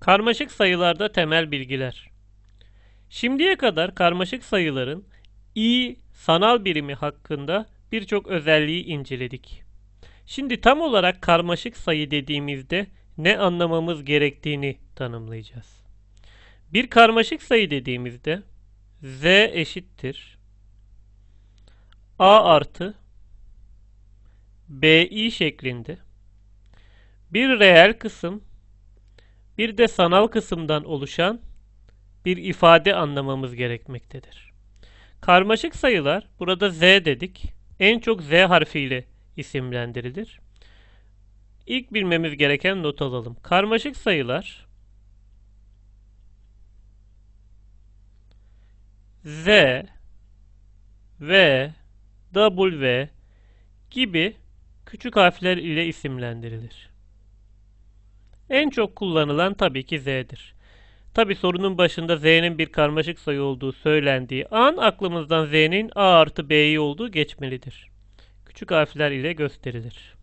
Karmaşık sayılarda temel bilgiler. Şimdiye kadar karmaşık sayıların i sanal birimi hakkında birçok özelliği inceledik. Şimdi tam olarak karmaşık sayı dediğimizde ne anlamamız gerektiğini tanımlayacağız. Bir karmaşık sayı dediğimizde z eşittir a artı bi şeklinde bir reel kısım bir de sanal kısımdan oluşan bir ifade anlamamız gerekmektedir. Karmaşık sayılar, burada z dedik, en çok z harfiyle isimlendirilir. İlk bilmemiz gereken not alalım. Karmaşık sayılar z ve w gibi küçük harfler ile isimlendirilir. En çok kullanılan tabii ki z'dir. Tabi sorunun başında z'nin bir karmaşık sayı olduğu söylendiği an aklımızdan z'nin a artı b'yi olduğu geçmelidir. Küçük harfler ile gösterilir.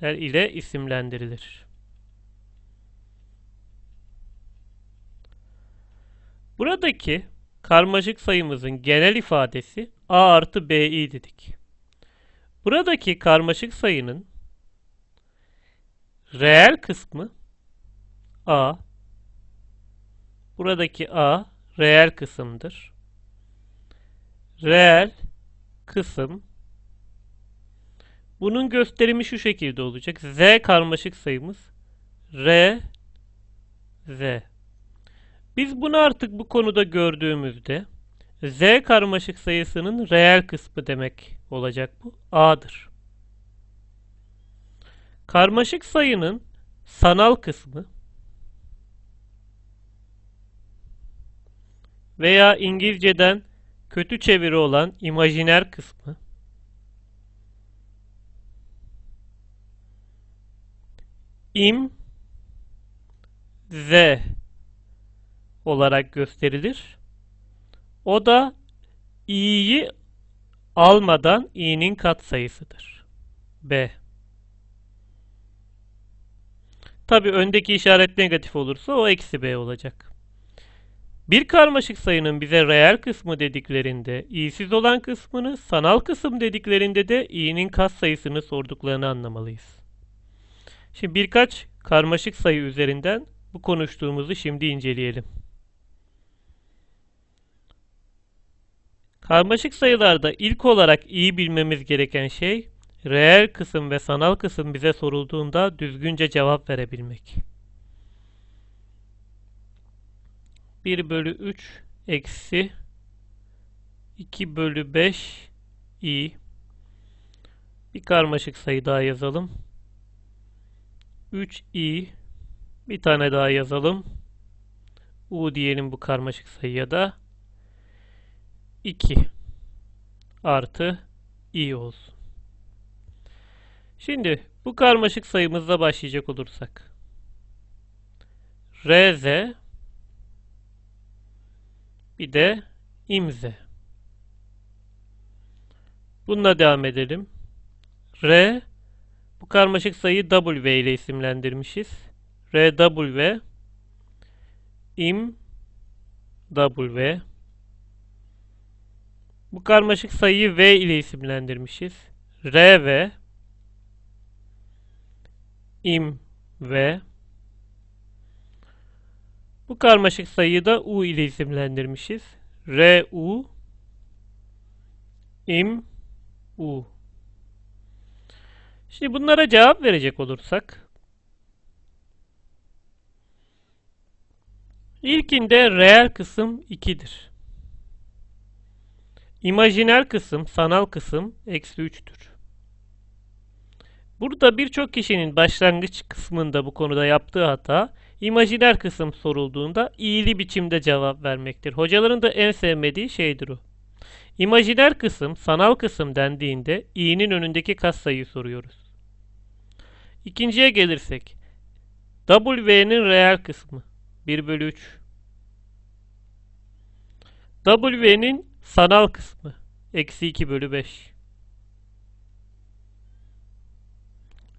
Der ile isimlendirilir. Buradaki karmaşık sayımızın genel ifadesi a artı b'yi dedik. Buradaki karmaşık sayının reel kısmı A buradaki A reel kısımdır. Reel kısım bunun gösterimi şu şekilde olacak. Z karmaşık sayımız R Z. Biz bunu artık bu konuda gördüğümüzde Z karmaşık sayısının reel kısmı demek olacak bu. A'dır. Karmaşık sayının sanal kısmı veya İngilizceden kötü çeviri olan imajiner kısmı im z olarak gösterilir. O da i'yi almadan i'nin katsayısıdır. B Tabi öndeki işaret negatif olursa o eksi b olacak. Bir karmaşık sayının bize reel kısmı dediklerinde i'siz olan kısmını, sanal kısım dediklerinde de i'nin sayısını sorduklarını anlamalıyız. Şimdi birkaç karmaşık sayı üzerinden bu konuştuğumuzu şimdi inceleyelim. Karmaşık sayılarda ilk olarak iyi bilmemiz gereken şey Reel kısım ve sanal kısım bize sorulduğunda düzgünce cevap verebilmek. 1 bölü 3 eksi 2 bölü 5 i bir karmaşık sayı daha yazalım. 3i bir tane daha yazalım. u diyelim bu karmaşık sayıya da 2 artı i olsun. Şimdi bu karmaşık sayımızla başlayacak olursak. RZ bir de imze. Bununla devam edelim. R bu karmaşık sayıyı W ile isimlendirmişiz. RW im W bu karmaşık sayıyı V ile isimlendirmişiz. RV im ve bu karmaşık sayıyı da u ile isimlendirmişiz. R u im u. Şimdi bunlara cevap verecek olursak ilkinde reel kısım 2'dir. İmajiner kısım, sanal kısım eksi 3'tür. Burada birçok kişinin başlangıç kısmında bu konuda yaptığı hata imajiner kısım sorulduğunda iyili biçimde cevap vermektir. Hocaların da en sevmediği şeydir o. İmajiner kısım, sanal kısım dendiğinde i'nin önündeki katsayıyı soruyoruz. İkinciye gelirsek. W'nin reel kısmı. 1 bölü 3. W'nin sanal kısmı. Eksi 2 bölü 5.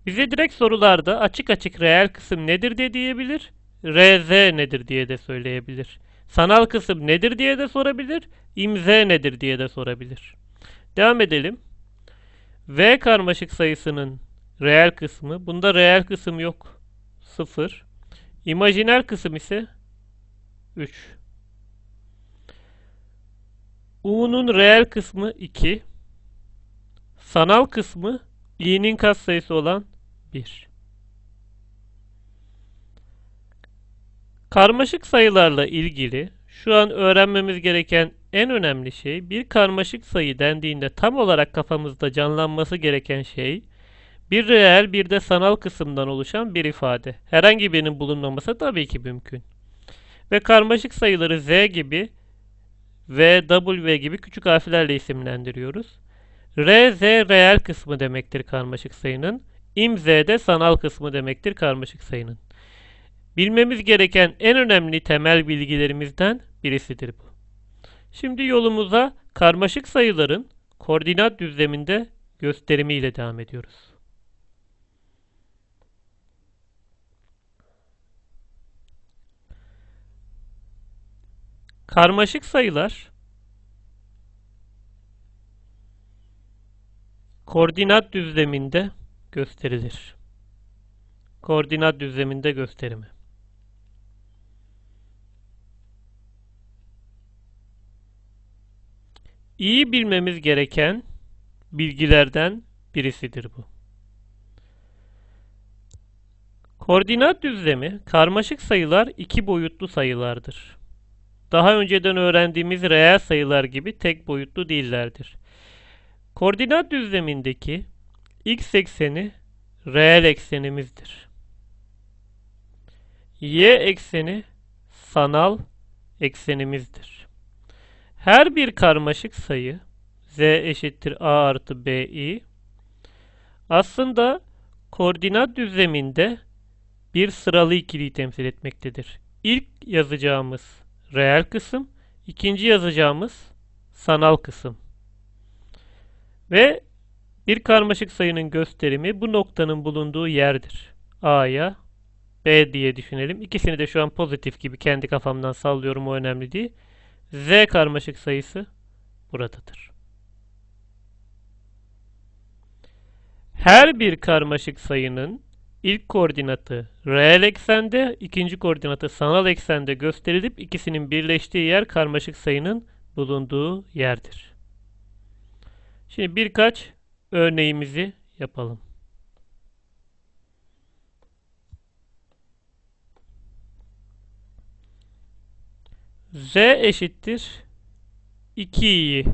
Bize direkt sorularda açık açık reel kısım nedir diye diyebilir, RZ nedir diye de söyleyebilir. Sanal kısım nedir diye de sorabilir, imze nedir diye de sorabilir. Devam edelim. V karmaşık sayısının reel kısmı, bunda reel kısım yok, 0. İmajiner kısım ise 3. U'nun reel kısmı 2. Sanal kısmı i'nin katsayısı olan 1. Karmaşık sayılarla ilgili şu an öğrenmemiz gereken en önemli şey bir karmaşık sayı dendiğinde tam olarak kafamızda canlanması gereken şey bir reel bir de sanal kısımdan oluşan bir ifade. Herhangi birinin bulunmaması tabii ki mümkün. Ve karmaşık sayıları z gibi ve w gibi küçük harflerle isimlendiriyoruz. RZ reel kısmı demektir karmaşık sayının. İmz de sanal kısmı demektir karmaşık sayının. Bilmemiz gereken en önemli temel bilgilerimizden birisidir bu. Şimdi yolumuza karmaşık sayıların koordinat düzleminde gösterimiyle devam ediyoruz. Karmaşık sayılar koordinat düzleminde gösterilir. Koordinat düzleminde gösterimi. İyi bilmemiz gereken bilgilerden birisidir bu. Koordinat düzlemi karmaşık sayılar iki boyutlu sayılardır. Daha önceden öğrendiğimiz reel sayılar gibi tek boyutlu değillerdir. Koordinat düzlemindeki x ekseni reel eksenimizdir. Y ekseni sanal eksenimizdir. Her bir karmaşık sayı z eşittir a artı bi aslında koordinat düzleminde bir sıralı ikiliyi temsil etmektedir. İlk yazacağımız reel kısım, ikinci yazacağımız sanal kısım. Ve bir karmaşık sayının gösterimi bu noktanın bulunduğu yerdir. A'ya B diye düşünelim. İkisini de şu an pozitif gibi kendi kafamdan sallıyorum o önemli değil. Z karmaşık sayısı buradadır. Her bir karmaşık sayının ilk koordinatı reel eksende, ikinci koordinatı sanal eksende gösterilip ikisinin birleştiği yer karmaşık sayının bulunduğu yerdir. Şimdi birkaç örneğimizi yapalım. Z eşittir 2i'yi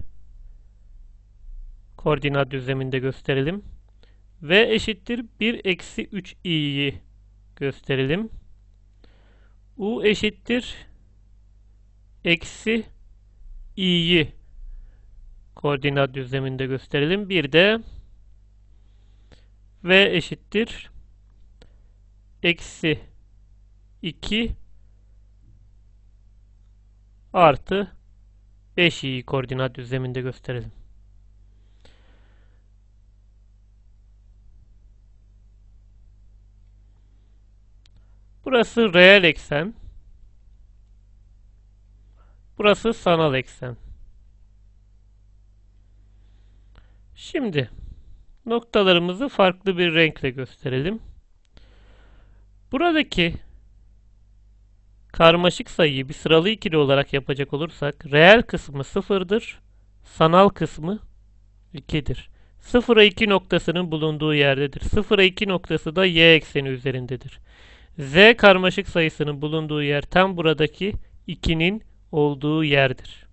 koordinat düzleminde gösterelim. V eşittir 1 eksi 3i'yi gösterelim. U eşittir eksi i'yi koordinat düzleminde gösterelim. Bir de v eşittir eksi 2 artı 5i'yi koordinat düzleminde gösterelim. Burası reel eksen. Burası sanal eksen. Şimdi noktalarımızı farklı bir renkle gösterelim. Buradaki karmaşık sayıyı bir sıralı ikili olarak yapacak olursak reel kısmı 0'dır, sanal kısmı 2'dir. 0'a 2 noktasının bulunduğu yerdedir. 0'a 2 noktası da y ekseni üzerindedir. z karmaşık sayısının bulunduğu yer tam buradaki 2'nin olduğu yerdir.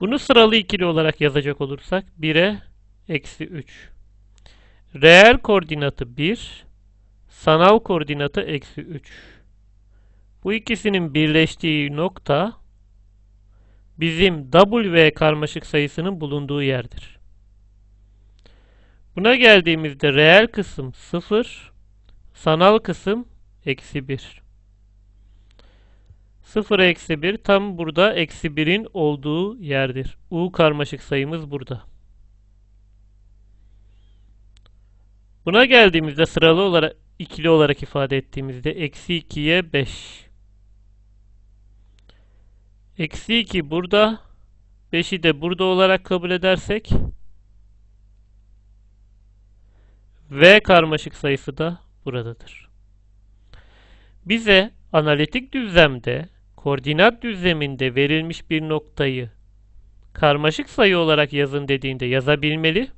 Bunu sıralı ikili olarak yazacak olursak 1'e eksi 3. Reel koordinatı 1, sanal koordinatı eksi 3. Bu ikisinin birleştiği nokta bizim W karmaşık sayısının bulunduğu yerdir. Buna geldiğimizde reel kısım 0, sanal kısım eksi 1. 0 eksi 1 tam burada eksi 1'in olduğu yerdir. U karmaşık sayımız burada. Buna geldiğimizde sıralı olarak ikili olarak ifade ettiğimizde eksi 2'ye 5. Eksi 2 burada. 5'i de burada olarak kabul edersek V karmaşık sayısı da buradadır. Bize analitik düzlemde koordinat düzleminde verilmiş bir noktayı karmaşık sayı olarak yazın dediğinde yazabilmeli.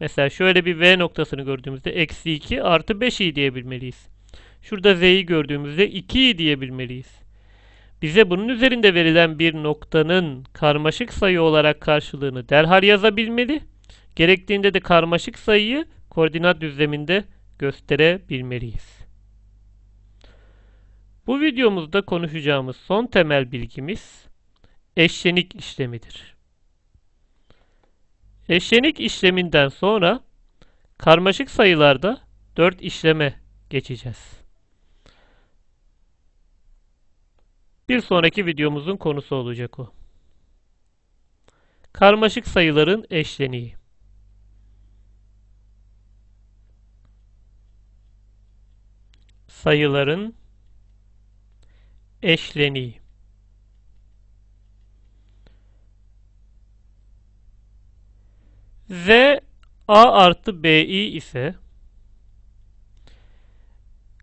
Mesela şöyle bir V noktasını gördüğümüzde eksi 2 artı 5'i diyebilmeliyiz. Şurada Z'yi gördüğümüzde 2 diyebilmeliyiz. Bize bunun üzerinde verilen bir noktanın karmaşık sayı olarak karşılığını derhal yazabilmeli. Gerektiğinde de karmaşık sayıyı koordinat düzleminde gösterebilmeliyiz. Bu videomuzda konuşacağımız son temel bilgimiz eşlenik işlemidir. Eşlenik işleminden sonra karmaşık sayılarda 4 işleme geçeceğiz. Bir sonraki videomuzun konusu olacak o. Karmaşık sayıların eşleniği. Sayıların eşlemi Z A artı BI ise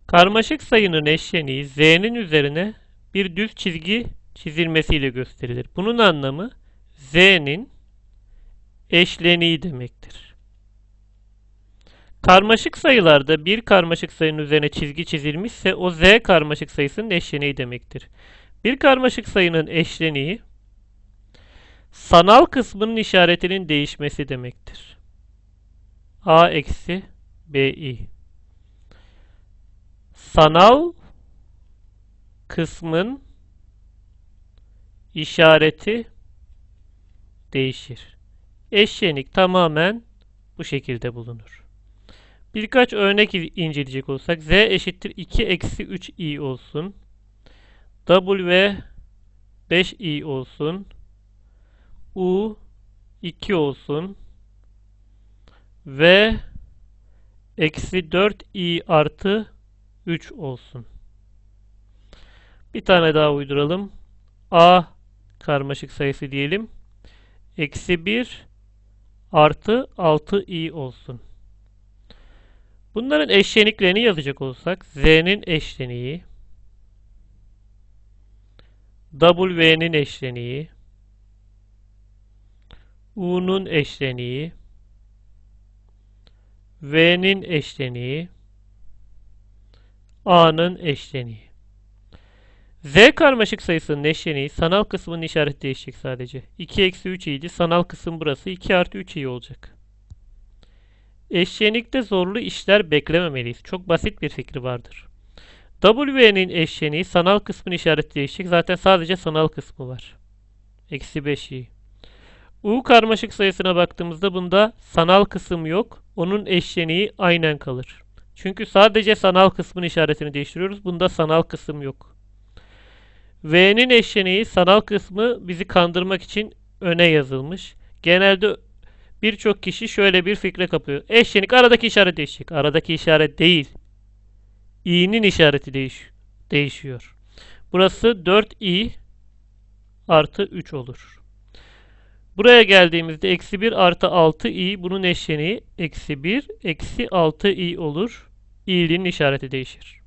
karmaşık sayının eşleniği Z'nin üzerine bir düz çizgi çizilmesiyle gösterilir. Bunun anlamı Z'nin eşleniği demektir. Karmaşık sayılarda bir karmaşık sayının üzerine çizgi çizilmişse o z karmaşık sayısının eşleniği demektir. Bir karmaşık sayının eşleniği sanal kısmının işaretinin değişmesi demektir. a eksi bi sanal kısmın işareti değişir. Eşlenik tamamen bu şekilde bulunur. Birkaç örnek inceleyecek olsak z eşittir 2 eksi 3 i olsun. W 5 i olsun. U 2 olsun. V eksi 4 i artı 3 olsun. Bir tane daha uyduralım. A karmaşık sayısı diyelim. Eksi 1 artı 6 i olsun. Bunların eşleniklerini yazacak olsak z'nin eşleniği w'nin eşleniği u'nun eşleniği v'nin eşleniği a'nın eşleniği. Z karmaşık sayısının eşleniği sanal kısmının işareti değişecek sadece. 2 eksi 3 iydi. Sanal kısım burası. 2 artı 3 iyi olacak. Eşlenikte zorlu işler beklememeliyiz. Çok basit bir fikri vardır. W'nin eşleniği sanal kısmını işaretleyecek. Zaten sadece sanal kısmı var. Eksi 5 U karmaşık sayısına baktığımızda bunda sanal kısım yok. Onun eşleniği aynen kalır. Çünkü sadece sanal kısmın işaretini değiştiriyoruz. Bunda sanal kısım yok. V'nin eşleniği sanal kısmı bizi kandırmak için öne yazılmış. Genelde birçok kişi şöyle bir fikre kapıyor. Eşlenik aradaki işaret değişik, Aradaki işaret değil. i'nin işareti değiş değişiyor. Burası 4i artı 3 olur. Buraya geldiğimizde eksi 1 artı 6i bunun eşleniği eksi 1 eksi 6i olur. i'nin işareti değişir.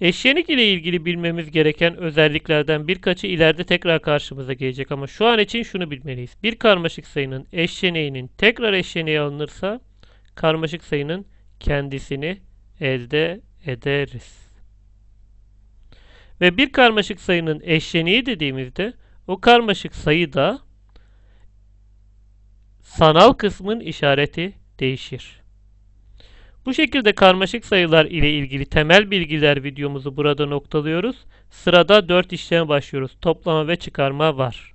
Eşyenik ile ilgili bilmemiz gereken özelliklerden birkaçı ileride tekrar karşımıza gelecek ama şu an için şunu bilmeliyiz. Bir karmaşık sayının eşyeniğinin tekrar eşyeniğe alınırsa karmaşık sayının kendisini elde ederiz. Ve bir karmaşık sayının eşyeniği dediğimizde o karmaşık sayı da sanal kısmın işareti değişir. Bu şekilde karmaşık sayılar ile ilgili temel bilgiler videomuzu burada noktalıyoruz. Sırada 4 işlem başlıyoruz. Toplama ve çıkarma var.